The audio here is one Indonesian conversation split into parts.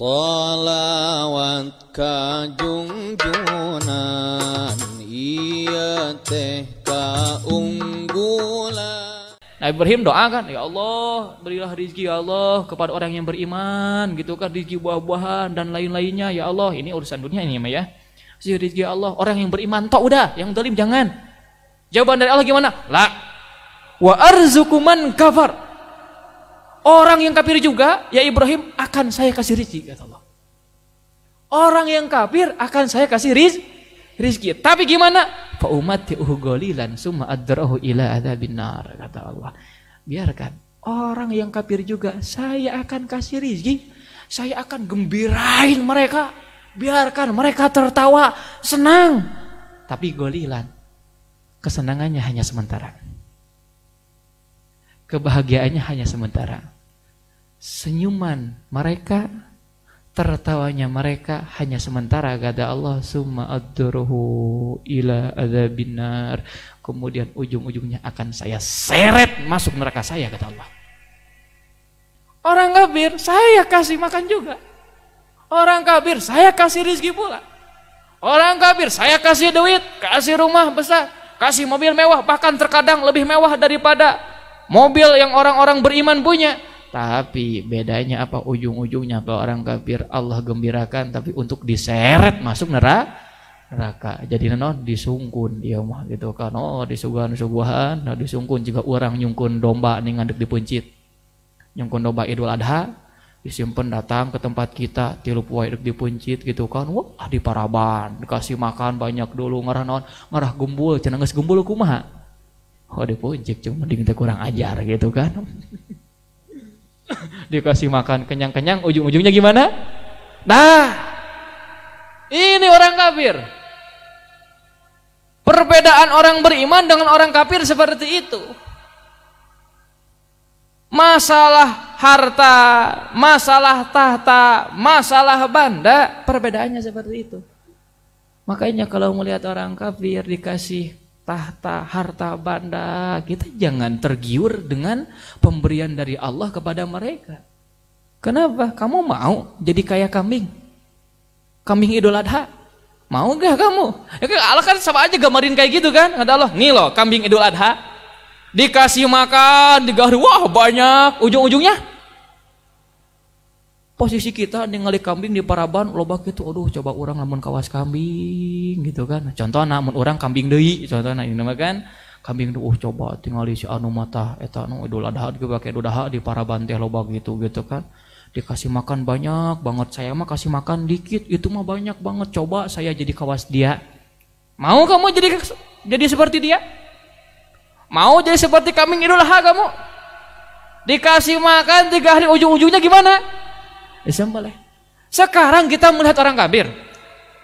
Salawat kajung junan Iya teh kaunggulan Nah Ibrahim doa kan Ya Allah berilah rizki ya Allah Kepada orang yang beriman gitu kan Rizki buah-buahan dan lain-lainnya Ya Allah ini urusan dunia ini ya Si rizki ya Allah Orang yang beriman tok udah Yang dolim jangan Jawaban dari Allah gimana? La Wa arzukuman kafar orang yang kafir juga, ya Ibrahim akan saya kasih rezeki kata Allah. Orang yang kafir akan saya kasih riz, rizki. Tapi gimana? Fa ummati ughalilan summa adrahu ila adzabin nar kata Allah. Biarkan orang yang kafir juga saya akan kasih rizki. Saya akan gembirain mereka. Biarkan mereka tertawa senang. Tapi golilan kesenangannya hanya sementara kebahagiaannya hanya sementara. Senyuman mereka, tertawanya mereka hanya sementara kata Allah summa adruhu ila adzabinar. Kemudian ujung-ujungnya akan saya seret masuk neraka saya kata Allah. Orang kafir saya kasih makan juga. Orang kafir saya kasih rizki pula. Orang kafir saya kasih duit, kasih rumah besar, kasih mobil mewah, bahkan terkadang lebih mewah daripada mobil yang orang-orang beriman punya. Tapi bedanya apa ujung-ujungnya kalau orang kafir Allah gembirakan tapi untuk diseret masuk neraka neraka. Jadi nono disungkun dia mah gitu kan. Oh disuguhan-suguhan, nah disungkun juga orang nyungkun domba nih ngandek dipuncit. Nyungkun domba Idul Adha disimpan datang ke tempat kita tilu puai dipuncit gitu kan. Wah ah, di paraban dikasih makan banyak dulu ngarah non ngarah gembul cenderung gembul kumaha Oh dipujuk cuma kita kurang ajar gitu kan. Dikasih makan kenyang-kenyang ujung-ujungnya gimana? Nah, ini orang kafir. Perbedaan orang beriman dengan orang kafir seperti itu. Masalah harta, masalah tahta, masalah benda, perbedaannya seperti itu. Makanya kalau melihat orang kafir dikasih tahta, harta banda, kita jangan tergiur dengan pemberian dari Allah kepada mereka. Kenapa? Kamu mau jadi kayak kambing? Kambing idul adha? Mau gak kamu? Ya, kan Allah kan sama aja gambarin kayak gitu kan? Kata Allah, nih loh kambing idul adha. Dikasih makan, digaruh, wah banyak. Ujung-ujungnya posisi kita ningali kambing di paraban loba gitu aduh coba orang lamun kawas kambing gitu kan contoh namun orang kambing deui contoh nah ini kan kambing tuh oh, coba tingali si anu mata eta anu idola adha ge pakai dodaha di paraban teh loba gitu gitu kan dikasih makan banyak banget saya mah kasih makan dikit itu mah banyak banget coba saya jadi kawas dia mau kamu jadi jadi seperti dia mau jadi seperti kambing idul adha kamu dikasih makan tiga hari ujung-ujungnya gimana disembelih. Sekarang kita melihat orang kabir.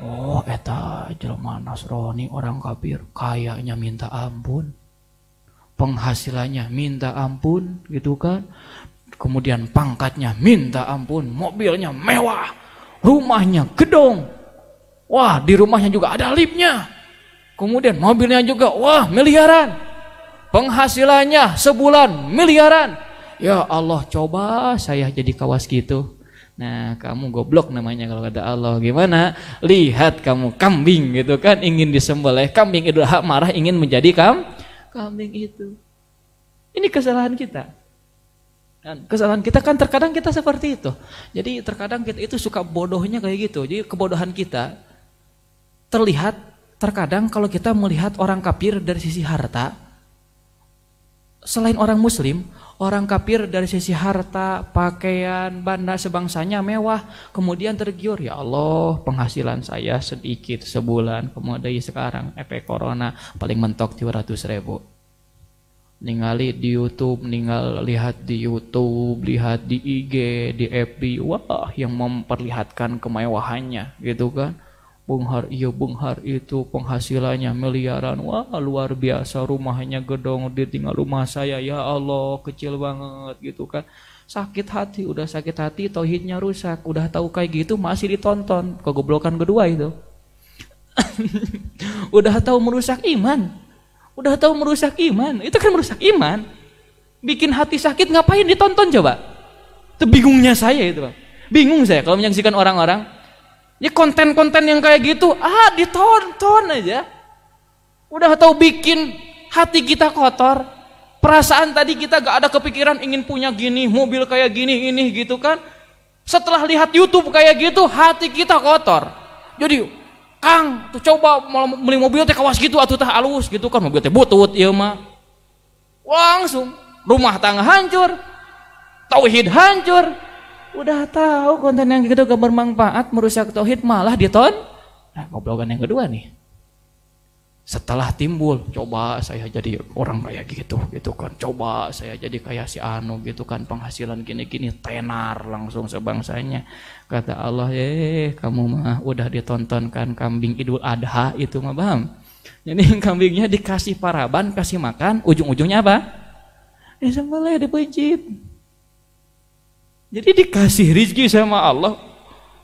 Oh, eta jelma Nasrani orang kafir, kayaknya minta ampun. Penghasilannya minta ampun, gitu kan? Kemudian pangkatnya minta ampun, mobilnya mewah, rumahnya gedong. Wah, di rumahnya juga ada lipnya. Kemudian mobilnya juga, wah, miliaran. Penghasilannya sebulan miliaran. Ya Allah, coba saya jadi kawas gitu. Nah, kamu goblok namanya kalau ada Allah. Gimana? Lihat kamu kambing gitu kan ingin disembelih. Kambing itu hak marah ingin menjadi kam kambing itu. Ini kesalahan kita. Dan kesalahan kita kan terkadang kita seperti itu. Jadi terkadang kita itu suka bodohnya kayak gitu. Jadi kebodohan kita terlihat terkadang kalau kita melihat orang kafir dari sisi harta, selain orang muslim, orang kafir dari sisi harta, pakaian, benda sebangsanya mewah, kemudian tergiur, ya Allah penghasilan saya sedikit sebulan, kemudian sekarang efek corona paling mentok 200 ribu. Ningali di Youtube, ninggal lihat di Youtube, lihat di IG, di FB, wah yang memperlihatkan kemewahannya gitu kan Benghar iya, benghar itu penghasilannya miliaran. Wah, luar biasa rumahnya gedong tinggal rumah saya. Ya Allah, kecil banget gitu kan. Sakit hati, udah sakit hati, tauhidnya rusak. Udah tahu kayak gitu masih ditonton. Kegoblokan kedua itu. udah tahu merusak iman. Udah tahu merusak iman. Itu kan merusak iman. Bikin hati sakit ngapain ditonton coba? Itu bingungnya saya itu, Bingung saya kalau menyaksikan orang-orang ini ya, konten-konten yang kayak gitu, ah ditonton aja. Udah tahu bikin hati kita kotor. Perasaan tadi kita gak ada kepikiran ingin punya gini, mobil kayak gini, ini gitu kan. Setelah lihat YouTube kayak gitu, hati kita kotor. Jadi, Kang, tuh coba beli mobil teh kawas gitu atau teh alus gitu kan mobil teh butut ieu mah. Langsung rumah tangga hancur, tauhid hancur, Udah tahu konten yang gitu gak bermanfaat, merusak tauhid malah diton. Nah, goblokan yang kedua nih. Setelah timbul, coba saya jadi orang kayak gitu, gitu kan. Coba saya jadi kayak si Anu gitu kan, penghasilan gini-gini tenar langsung sebangsanya. Kata Allah, eh kamu mah udah ditontonkan kambing Idul Adha itu mah, paham ini kambingnya dikasih paraban, kasih makan, ujung-ujungnya apa? Ya boleh dipencit jadi dikasih rizki sama Allah,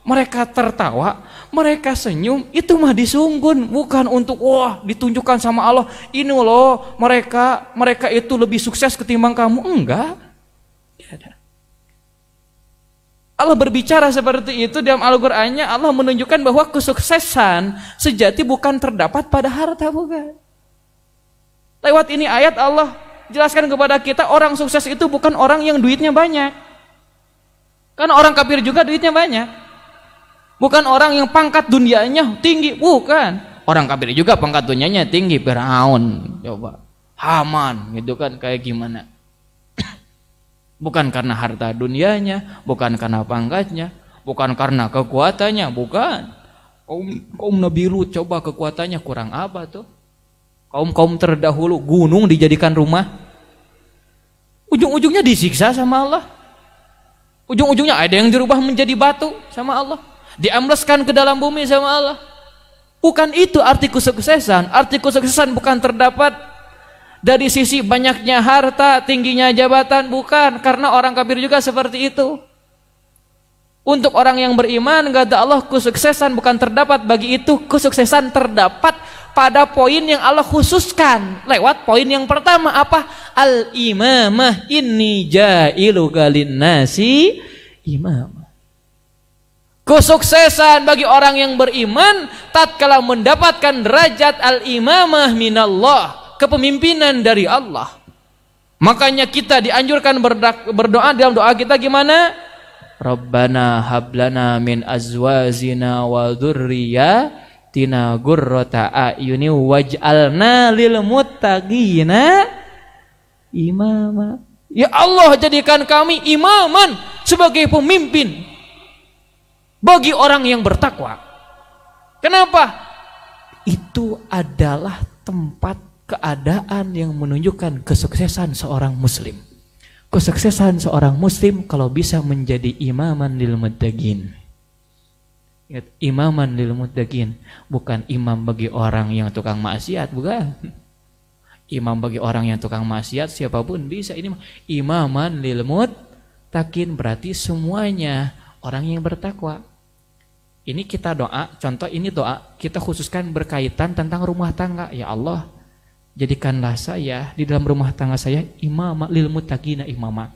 mereka tertawa, mereka senyum, itu mah disunggun, bukan untuk wah ditunjukkan sama Allah, ini loh mereka mereka itu lebih sukses ketimbang kamu, enggak. Allah berbicara seperti itu dalam Al-Qur'annya Allah menunjukkan bahwa kesuksesan sejati bukan terdapat pada harta bukan. Lewat ini ayat Allah jelaskan kepada kita orang sukses itu bukan orang yang duitnya banyak. Kan orang kafir juga duitnya banyak. Bukan orang yang pangkat dunianya tinggi, bukan. Orang kafir juga pangkat dunianya tinggi, Firaun, coba. Haman, gitu kan kayak gimana? Bukan karena harta dunianya, bukan karena pangkatnya, bukan karena kekuatannya, bukan. Kaum kaum Nabi Lut coba kekuatannya kurang apa tuh? Kaum-kaum terdahulu gunung dijadikan rumah. Ujung-ujungnya disiksa sama Allah. Ujung-ujungnya ada yang dirubah menjadi batu sama Allah. diamleskan ke dalam bumi sama Allah. Bukan itu arti kesuksesan. Arti kesuksesan bukan terdapat dari sisi banyaknya harta, tingginya jabatan. Bukan, karena orang kafir juga seperti itu. Untuk orang yang beriman, kata Allah, kesuksesan bukan terdapat. Bagi itu, kesuksesan terdapat pada poin yang Allah khususkan lewat poin yang pertama apa al imamah ini jailu galin nasi imam kesuksesan bagi orang yang beriman tatkala mendapatkan derajat al imamah minallah kepemimpinan dari Allah makanya kita dianjurkan berdoa dalam doa kita gimana Rabbana hablana min azwazina wa dhurriyyah tina gurrota ayuni waj'alna lil muttaqina imama. Ya Allah jadikan kami imaman sebagai pemimpin bagi orang yang bertakwa. Kenapa? Itu adalah tempat keadaan yang menunjukkan kesuksesan seorang muslim. Kesuksesan seorang muslim kalau bisa menjadi imaman lil muttaqin imaman lil muttaqin bukan imam bagi orang yang tukang maksiat, bukan. Imam bagi orang yang tukang maksiat siapapun bisa ini imaman lil muttaqin berarti semuanya orang yang bertakwa. Ini kita doa, contoh ini doa kita khususkan berkaitan tentang rumah tangga. Ya Allah, jadikanlah saya di dalam rumah tangga saya imam lil muttaqina imama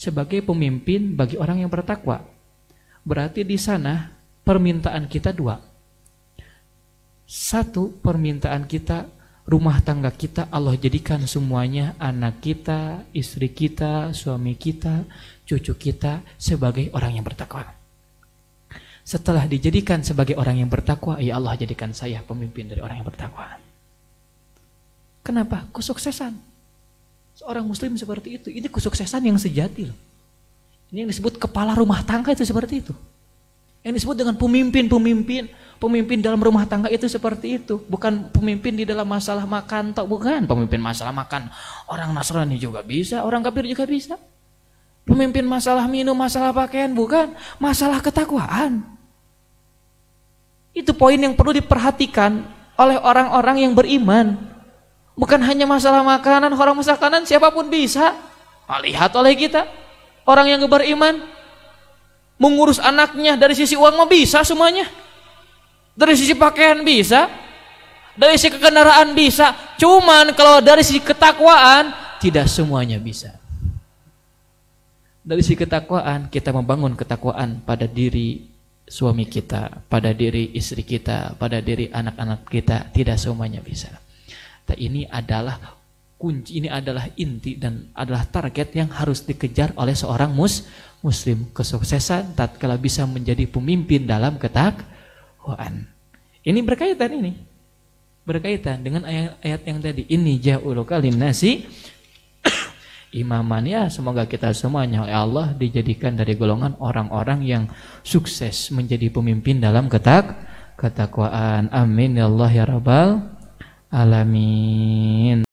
sebagai pemimpin bagi orang yang bertakwa. Berarti di sana permintaan kita dua. Satu, permintaan kita, rumah tangga kita Allah jadikan semuanya anak kita, istri kita, suami kita, cucu kita sebagai orang yang bertakwa. Setelah dijadikan sebagai orang yang bertakwa, ya Allah jadikan saya pemimpin dari orang yang bertakwa. Kenapa? Kesuksesan. Seorang muslim seperti itu, ini kesuksesan yang sejati loh. Ini yang disebut kepala rumah tangga itu seperti itu. Yang disebut dengan pemimpin-pemimpin, pemimpin dalam rumah tangga itu seperti itu. Bukan pemimpin di dalam masalah makan, tak bukan pemimpin masalah makan. Orang Nasrani juga bisa, orang kafir juga bisa. Pemimpin masalah minum, masalah pakaian, bukan masalah ketakwaan. Itu poin yang perlu diperhatikan oleh orang-orang yang beriman. Bukan hanya masalah makanan, orang masalah kanan siapapun bisa. lihat oleh kita, orang yang beriman mengurus anaknya dari sisi uang mah bisa semuanya dari sisi pakaian bisa dari sisi kekendaraan bisa cuman kalau dari sisi ketakwaan tidak semuanya bisa dari sisi ketakwaan kita membangun ketakwaan pada diri suami kita pada diri istri kita pada diri anak-anak kita tidak semuanya bisa nah, ini adalah kunci ini adalah inti dan adalah target yang harus dikejar oleh seorang mus muslim kesuksesan tatkala bisa menjadi pemimpin dalam ketakwaan ini berkaitan ini berkaitan dengan ayat-ayat yang tadi ini ja'uluka nasi imaman ya semoga kita semuanya ya Allah dijadikan dari golongan orang-orang yang sukses menjadi pemimpin dalam ketak ketakwaan amin ya Allah ya rabbal alamin